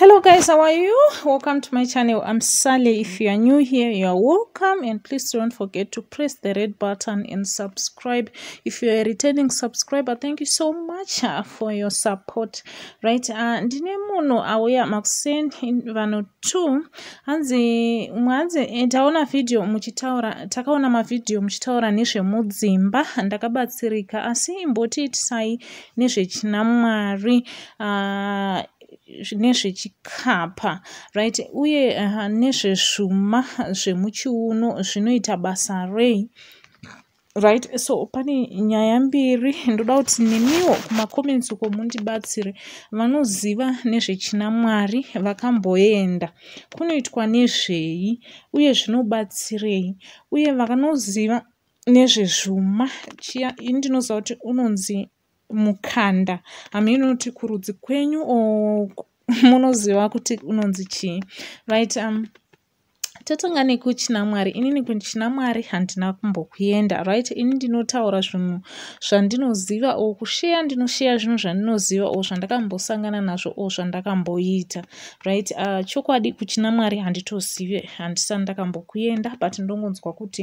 hello guys how are you welcome to my channel i'm sally if you are new here you are welcome and please don't forget to press the red button and subscribe if you are a returning subscriber thank you so much uh, for your support right uh, ndine munhu auya makuseni vanhu two hanzi mwe hanzi eh, taona vhidhiyo muchitaura takaona mavhidhiyo muchitaura nezvemudzimba ndakabatsirika asi imboti itisai nezvechinamwari uh, nezvechikapa right uye uh, nezveshuma zvemuchiuno zvinoita basa rei right so pane nyaya mbiri ndoda kuti nemiwo kumacomments uko mundibatsire vanoziva nezvechinamwari vakamboenda kunoitwa nezvei uye zvinobatsirei uye vanoziva nezvezvuma chiya ini ndinoziva kuti unonzi mukanda hamene unoti kurudzi kwenyu o munoziva kuti unonzi chii right um, tatanga nekuchinamwari inini kuchinamwari handina kumbokuenda right ini ndinotaura zvinhu zvandinoziva o kusheya ndinosheya zvinhu zvandinoziva o zvandakambosangana nazvo o zvandakamboita right uh, chokwadi kuchinamwari handitozive handisani ndakambokuenda but ndongonzwa kuti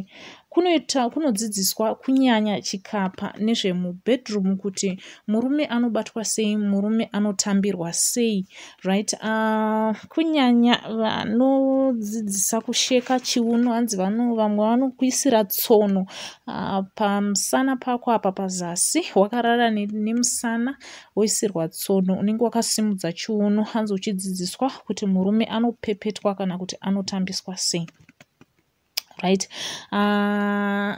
kunoita kunodzidziswa kunyanya chikapa nezvemubhedhroom kuti murume anobatwa sei murume anotambirwa sei right uh, kunyanya vanodzidzisa kusheka chiuno hanzi vano vamwe vanokuisira tsono uh, pamusana pako apa pazasi wakarara nemusana woisirwa tsono unenge wakasimudza chiuno hanzi uchidzidziswa kuti murume anopepetwa kana kuti anotambiswa sei right uh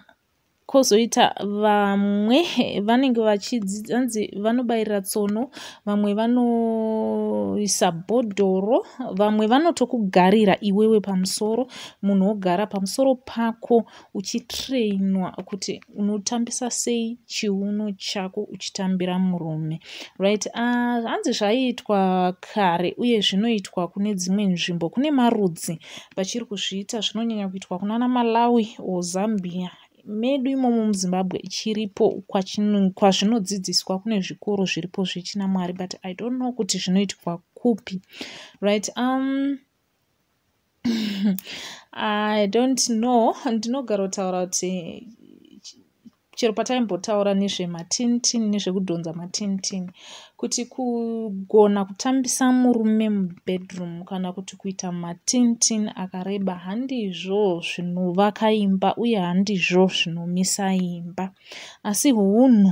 kwozoita vamwe vanenge vachidzidzanzi vanobayirira tsono vamwe vanoisa bhodhoro vamwe vanotokugarira iwewe pamusoro munhu wogara pamusoro pako uchitrainwa kuti unotambisa sei chiuno chako uchitambira murume right ah, hanzi uh, zvaiitwa kare uye zvinoitwa kune dzimwe nzvimbo kune marudzi vachiri kuzviita zvinonyanya kuitwa kunana malawi ozambia medu imomo muzimbabwe chiripo kwazvinodzidziswa kune zvikoro zviripo zvichina mwari but i don't know kuti zvinoitwa kupi right um i don't know ndinogara kutaura kuti chero pataimbotaura nezvematinitini nezvekudhonza matinitini kuti kugona kutambisa murume mubedroom kana kuti kuita matinitini akareba handizvo zvinovaka imba uye handizvo zvinomisa imba asi hunhu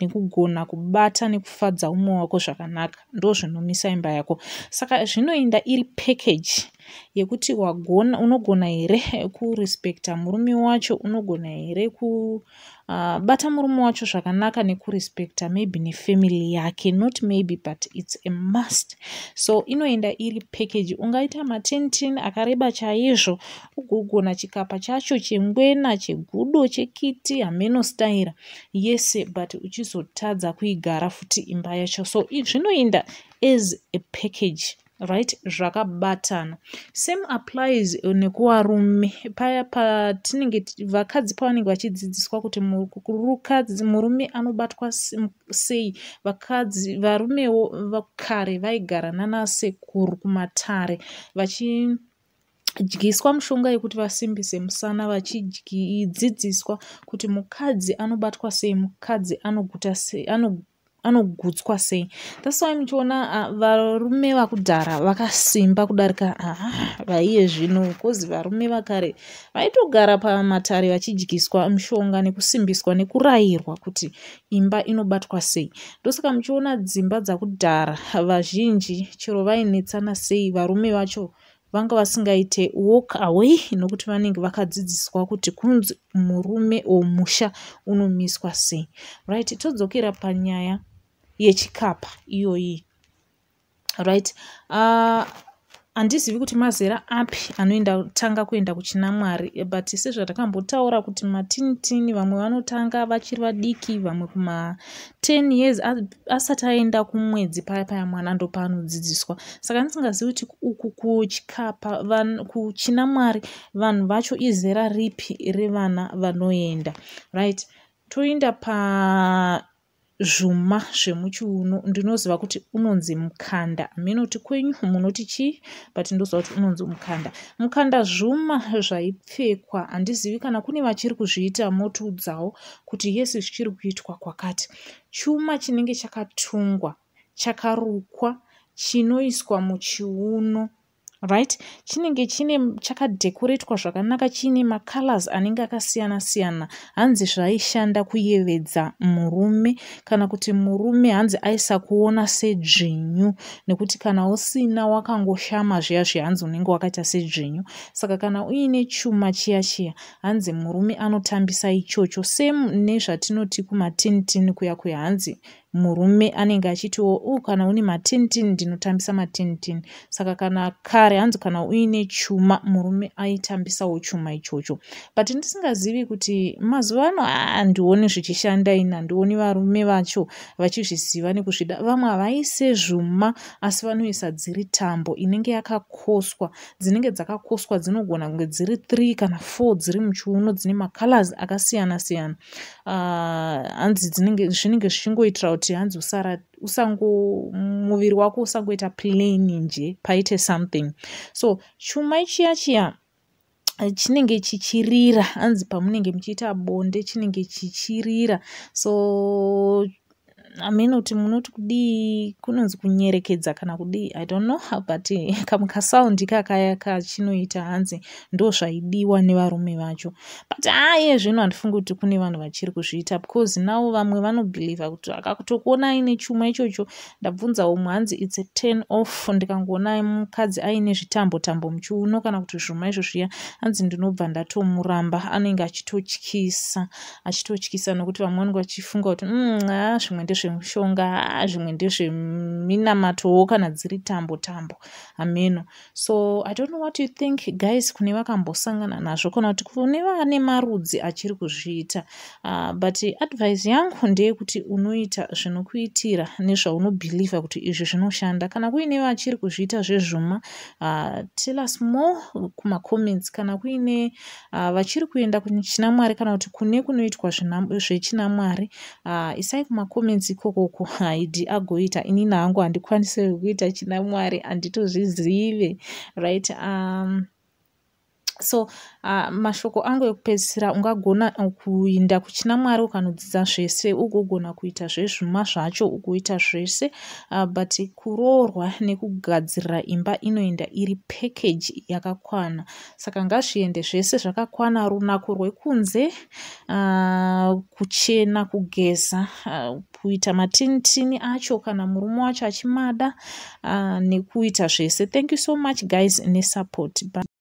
nekugona kubata nekufadza umwe wako zvakanaka ndo zvinomisa imba yako saka zvinoenda iri pakeji yekuti wagona unogona here kurespekta murume wacho unogona here kubata ah, uh, murume wacho zvakanaka nekurespekta maybe nefamily yake not maybe but its a must so inoenda iri package ungaita ma10 10 akareba chaizvo ugogona chikapa chacho chengwena chegudo chekiti hamenostaira yese but uchizotadza kuigara futi imba yacho so zvinoenda as a package right zvakabatana same applies uh, nekuvarume paya patinenge vakadzi pavanenge vachidzidziswa kuti kadzi murume anobatwa sei vakadzi varumewo kare vaigara nanasekuru kumatare vachi dyiswa mushonga yekuti vasimbise musana vachidzidziswa kuti mukadzi anobatwa sei mukadzi anoguta sei ano anogutswa sei thats why muchiona uh, ah, varume vakudhara vakasimba kudarika aha vaiye zvino bcause varume vakare vaitogara pamatare vachidyiswa mushonga nekusimbiswa nekurayirwa kuti imba inobatwa sei ndosaka muchiona dzimba dzakudhara vazhinji chero vainetsana sei varume vacho uh, vanga vasingaite walk away nokuti vanenge vakadzidziswa kuti kunzi murume womusha unomiswa sei right todzokera panyaya yechikapa iyoyi right uh, handizivi kuti mazera api anoenda tanga kuenda kuchinamwari but sezvatakambotaura kuti matinitini vamwe vanotanga vachiri vadiki vamwe kuma10 years asati aenda kumwedzi paya paya mwana ndo paanodzidziswa saka ndisingazivi kuti uku kuchikapa kuchinamwari vanhu vacho izera ripi revana vanoenda right toenda pa zvuma zvemuchiuno ndinoziva kuti unonzi mukanda minoti kwenyu munoti chii but ndoziva kuti unonzi mukanda mukanda zvuma zvaipfekwa handizivi kana kune vachiri kuzviita motiudzawo kuti yesi zvichiri kuitwa kwakati chuma chinenge chakatungwa chakarukwa chinoiswa muchiuno right chinenge chine chakadhekoretwa zvakanaka chiine macolors anenge akasiyana siyana hanzi zvaishanda kuyevedza murume kana kuti murume hanzi aisakuona sedzvinyu nekuti kana usina wakangoshama zviya zviya hanzi unenge wakaita sedzvinyu saka kana uine chuma chiya chiya hanzi murume anotambisa ichocho sem nezvatinoti kumatinitini kuya kuya hanzi murume anenge achitiwo oh, u oh, kana une matinitini ndinotambisa matinitini saka kana kare hanzi kana uine chuma murume aitambisawo chuma ichocho but ndisingazivi kuti mazuva ano handioni zvichishanda ina handioni varume vacho vachizviziva nekuzvida vamwe havaise zvuma asi vanoisa dziri tambo inenge yakakoswa dzinenge dzakakoswa dzinogona kunge dziri three kana four dziri muchiuno dzine makalors akasiyana siyana hanzi uh, zvinenge zvichingoitira kuti hanzi usara usango muviri wako usangoita plani nje paite something so chuma ichiya chiya chinenge chichirira hanzi pamunenge muchiita bonde chinenge chichirira so amen kuti munoti kudii kunonzi kunyerekedza kana kudii i don't know but kamwe kasaundi kakaya kachinoita hanzi ndo zvaidiwa nevarume vacho but aiye zvino handifungi kuti kune vanhu vachiri kuzviita because navo vamwe vanobhilivha kuti akatokuonai nechuma ichocho ndabvunza umwe hanzi its a turn off ndikangoona mukadzi aine zvitambotambo muchiuno kana kuti zvuma izvo zviya hanzi ndinobva ndatomuramba anenge achitotyisa achitotyisa nokuti vamwe vanenge vachifunga kuti mm, a zvimwe ndi ndezvemushonga zvimwe ndezveminamatowo kana dziri tambo tambo ameno so i don't know what you think guys kune vakambosangana nazvo kana kuti kune vane marudzi achiri kuzviita uh, but advice yangu ndeyekuti unoita zvinokuitira nezvaunobhilivha kuti izvi zvinoshanda kana kuine vachiri kuzviita zvezvuma uh, tell us more kumacomments kana kuine uh, vachiri uh, kuenda kuchinamwari kana kuti kune kunoitwa zvechinamwari uh, isai kumacomments kwanzi ikokoko haidi agoita inini hangu handikwanisi kuita china mwari handitozvizive right um, so uh, mashoko angu ekupedzisira ungagona kuinda kuchina mwari ukanodzidza zvese ugogona kuita zvezvuma zvacho ukuita zvese uh, but kuroorwa nekugadzirira imba inoenda iri pakeji yakakwana saka ngazviende zvese zvakakwana runako rwekunze uh, kuchena kugeza uh, kuita matinitini acho kana murume wacho achimada uh, nekuita zvese thank you so much guys nesupport